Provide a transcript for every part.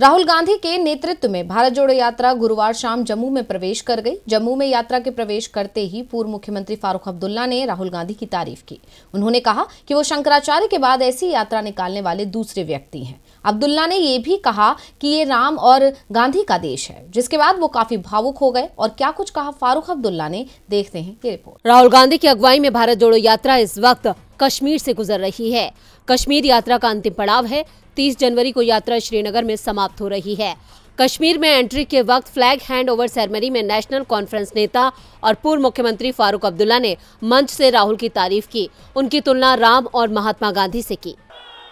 राहुल गांधी के नेतृत्व में भारत जोड़ो यात्रा गुरुवार शाम जम्मू में प्रवेश कर गई जम्मू में यात्रा के प्रवेश करते ही पूर्व मुख्यमंत्री फारूक अब्दुल्ला ने राहुल गांधी की तारीफ की उन्होंने कहा कि वो शंकराचार्य के बाद ऐसी यात्रा निकालने वाले दूसरे व्यक्ति हैं अब्दुल्ला ने ये भी कहा कि ये राम और गांधी का देश है जिसके बाद वो काफी भावुक हो गए और क्या कुछ कहा फारूक अब्दुल्ला ने देखते हैं ये रिपोर्ट राहुल गांधी की अगुवाई में भारत जोड़ो यात्रा इस वक्त कश्मीर से गुजर रही है कश्मीर यात्रा का अंतिम पड़ाव है 30 जनवरी को यात्रा श्रीनगर में समाप्त हो रही है कश्मीर में एंट्री के वक्त फ्लैग हैंड ओवर सेरेमनी में नेशनल कॉन्फ्रेंस नेता और पूर्व मुख्यमंत्री फारूक अब्दुल्ला ने मंच से राहुल की तारीफ की उनकी तुलना राम और महात्मा गांधी से की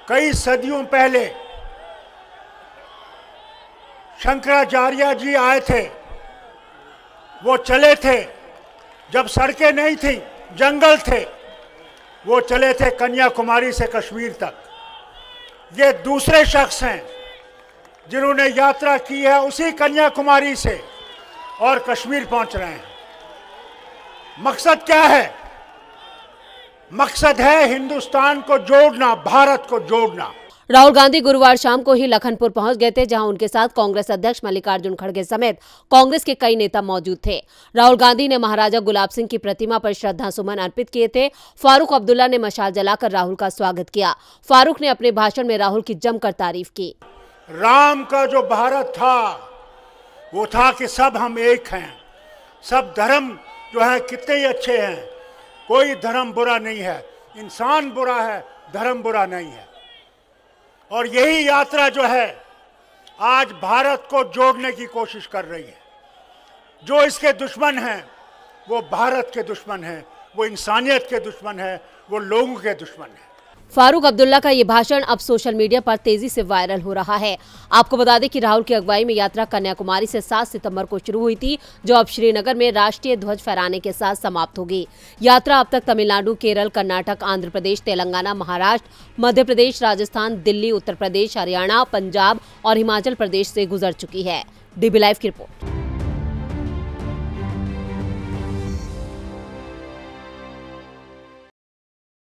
कई सदियों पहले शंकराचार्य जी आए थे वो चले थे जब सड़कें नहीं थी जंगल थे वो चले थे कन्याकुमारी से कश्मीर तक ये दूसरे शख्स हैं जिन्होंने यात्रा की है उसी कन्याकुमारी से और कश्मीर पहुंच रहे हैं मकसद क्या है मकसद है हिंदुस्तान को जोड़ना भारत को जोड़ना राहुल गांधी गुरुवार शाम को ही लखनपुर पहुंच गए थे जहां उनके साथ कांग्रेस अध्यक्ष मल्लिकार्जुन खड़गे समेत कांग्रेस के कई नेता मौजूद थे राहुल गांधी ने महाराजा गुलाब सिंह की प्रतिमा पर श्रद्धा सुमन अर्पित किए थे फारूक अब्दुल्ला ने मशाल जलाकर राहुल का स्वागत किया फारूक ने अपने भाषण में राहुल की जमकर तारीफ की राम का जो भारत था वो था कि सब हम एक हैं सब धर्म जो है कितने ही अच्छे हैं कोई धर्म बुरा नहीं है इंसान बुरा है धर्म बुरा नहीं है और यही यात्रा जो है आज भारत को जोड़ने की कोशिश कर रही है जो इसके दुश्मन हैं वो भारत के दुश्मन हैं वो इंसानियत के दुश्मन हैं वो लोगों के दुश्मन हैं फारूक अब्दुल्ला का ये भाषण अब सोशल मीडिया पर तेजी से वायरल हो रहा है आपको बता दें कि राहुल की अगुवाई में यात्रा कन्याकुमारी से 7 सितंबर को शुरू हुई थी जो अब श्रीनगर में राष्ट्रीय ध्वज फहराने के साथ समाप्त होगी यात्रा अब तक तमिलनाडु केरल कर्नाटक आंध्र प्रदेश तेलंगाना महाराष्ट्र मध्य प्रदेश राजस्थान दिल्ली उत्तर प्रदेश हरियाणा पंजाब और हिमाचल प्रदेश से गुजर चुकी है डीबी लाइव की रिपोर्ट